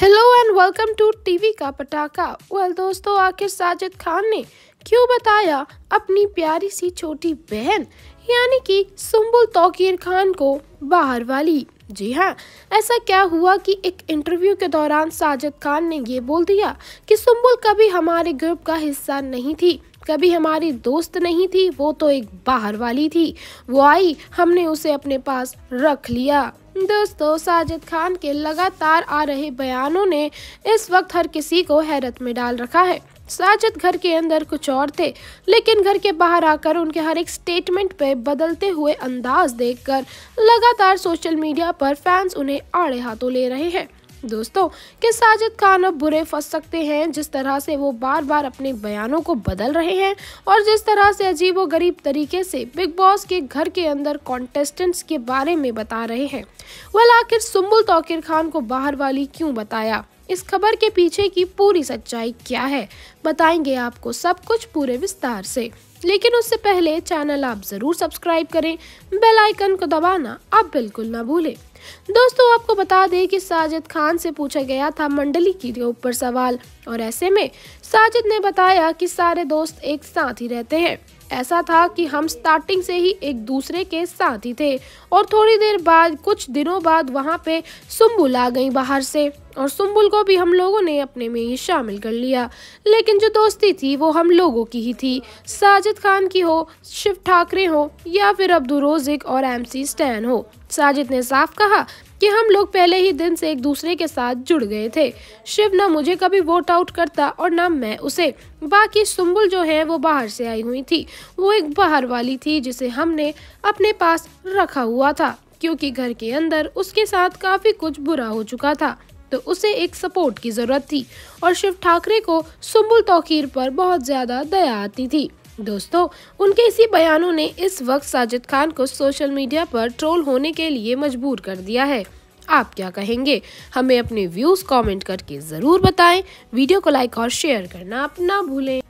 hello and welcome to TV का पटाखा well well, दोस्तों आखिर साजिद खान ने क्यों बताया अपनी प्यारी सी छोटी बहन यानी कि सुम्बुल तोकीर खान को बाहर वाली जी हाँ ऐसा क्या हुआ कि एक इंटरव्यू के दौरान साजिद खान ने ये बोल दिया कि सुम्बुल कभी हमारे ग्रुप का हिस्सा नहीं थी कभी हमारी दोस्त नहीं थी वो तो एक बाहर वाली थी वो आई हमने उसे अपने पास रख लिया दोस्तों साजिद खान के लगातार आ रहे बयानों ने इस वक्त हर किसी को हैरत में डाल रखा है साजिद घर के अंदर कुछ और थे लेकिन घर के बाहर आकर उनके हर एक स्टेटमेंट पे बदलते हुए अंदाज देखकर लगातार सोशल मीडिया पर फैंस उन्हें आड़े हाथों ले रहे हैं दोस्तों कि साजिद खान अब बुरे फंस सकते हैं जिस तरह से वो बार बार अपने बयानों को बदल रहे हैं और जिस तरह से अजीब व गरीब तरीके से बिग बॉस के घर के अंदर कॉन्टेस्टेंट्स के बारे में बता रहे हैं वह आखिर सुम्बुल तो खान को बाहर वाली क्यों बताया इस खबर के पीछे की पूरी सच्चाई क्या है बताएंगे आपको सब कुछ पूरे विस्तार से लेकिन उससे पहले चैनल आप ज़रूर सब्सक्राइब करें बेल आइकन को दबाना आप बिल्कुल ना भूलें दोस्तों आपको बता दें कि साजिद खान से पूछा गया था मंडली के ऊपर सवाल और ऐसे में साजिद ने बताया कि सारे दोस्त एक साथ ही रहते हैं ऐसा था कि हम स्टार्टिंग से ही एक दूसरे के साथ ही थे और थोड़ी देर बाद कुछ दिनों बाद वहाँ पे सुम्बुल आ गई बाहर से और सुम्बुल को भी हम लोगों ने अपने में ही शामिल कर लिया लेकिन जो दोस्ती थी वो हम लोगों की ही थी साजिद खान की हो शिव ठाकरे हो या फिर अब्दुल रोजिक और एम सी स्टैन हो साजिद ने साफ कहा कि हम लोग पहले ही दिन से एक दूसरे के साथ जुड़ गए थे शिव ना मुझे कभी वोट आउट करता और ना मैं उसे बाकी सुम्बुल जो है वो बाहर से आई हुई थी वो एक बाहर वाली थी जिसे हमने अपने पास रखा हुआ था क्योंकि घर के अंदर उसके साथ काफ़ी कुछ बुरा हो चुका था तो उसे एक सपोर्ट की ज़रूरत थी और शिव ठाकरे को सुम्बुल तोखीर पर बहुत ज़्यादा दया आती थी दोस्तों उनके इसी बयानों ने इस वक्त साजिद खान को सोशल मीडिया पर ट्रोल होने के लिए मजबूर कर दिया है आप क्या कहेंगे हमें अपने व्यूज कमेंट करके ज़रूर बताएं वीडियो को लाइक और शेयर करना अपना ना भूलें